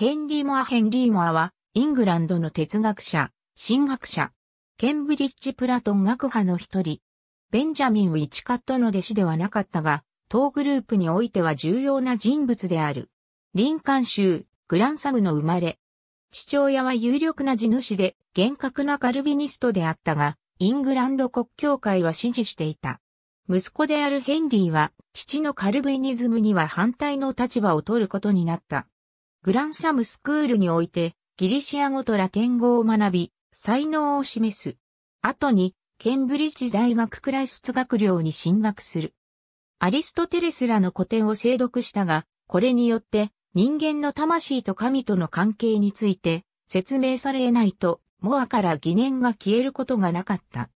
ヘンリー・モア・ヘンリー・モアは、イングランドの哲学者、神学者、ケンブリッジ・プラトン学派の一人、ベンジャミン・ウィチカットの弟子ではなかったが、当グループにおいては重要な人物である。リンカン州、グランサムの生まれ。父親は有力な地主で、厳格なカルビニストであったが、イングランド国教会は支持していた。息子であるヘンリーは、父のカルビニズムには反対の立場を取ることになった。グランシャムスクールにおいて、ギリシア語とラテン語を学び、才能を示す。後に、ケンブリッジ大学クライスツ学寮に進学する。アリストテレスらの古典を精読したが、これによって人間の魂と神との関係について説明され得ないと、モアから疑念が消えることがなかった。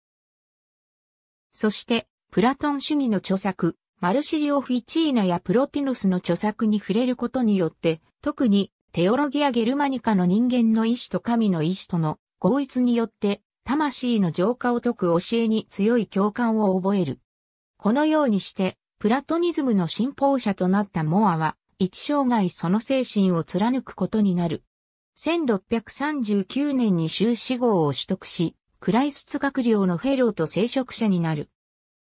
そして、プラトン主義の著作、マルシリオ・フィチーナやプロティノスの著作に触れることによって、特にテオロギア・ゲルマニカの人間の意志と神の意志との合一によって、魂の浄化を解く教えに強い共感を覚える。このようにして、プラトニズムの信奉者となったモアは、一生涯その精神を貫くことになる。1639年に修士号を取得し、クライスツ学寮のフェローと聖職者になる。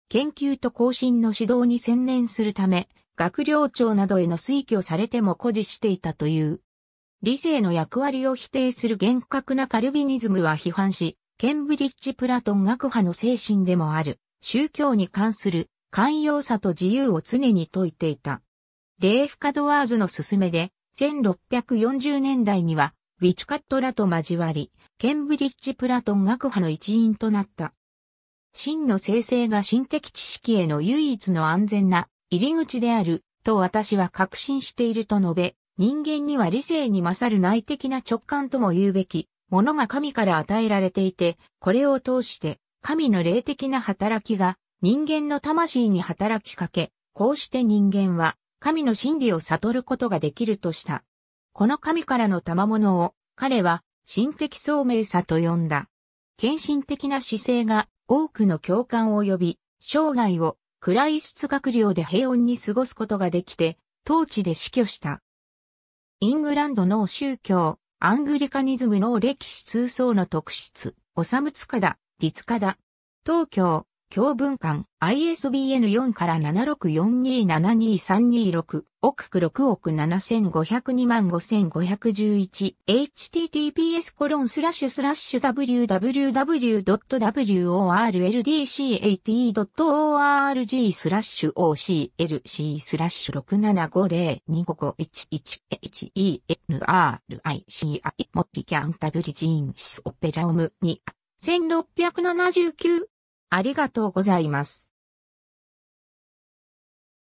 研究と更新の指導に専念するため、学寮長などへの推挙されても誇示していたという。理性の役割を否定する厳格なカルビニズムは批判し、ケンブリッジ・プラトン学派の精神でもある、宗教に関する寛容さと自由を常に説いていた。レーフ・カドワーズの勧めで、1640年代には、ウィチカットらと交わり、ケンブリッジ・プラトン学派の一員となった。真の生成が心的知識への唯一の安全な入り口であると私は確信していると述べ、人間には理性に勝る内的な直感とも言うべき、ものが神から与えられていて、これを通して神の霊的な働きが人間の魂に働きかけ、こうして人間は神の真理を悟ることができるとした。この神からの賜物を彼は心的聡明さと呼んだ。献身的な姿勢が多くの共感を呼び、生涯をクライスツ閣僚で平穏に過ごすことができて、当地で死去した。イングランドの宗教、アングリカニズムの歴史通奏の特質、おさむつかだ、ツかだ。東京、教文館 ISBN4 から7 6 4 2 7 2 3 2 6億区6億7502万5511 https コロンスラッシュスラッシュ www.worldcat.org スラッシュ OCLC スラッシュ675025511 ENRICI モッリキャンタブリジーンスオペラオム2 1679ありがとうございます。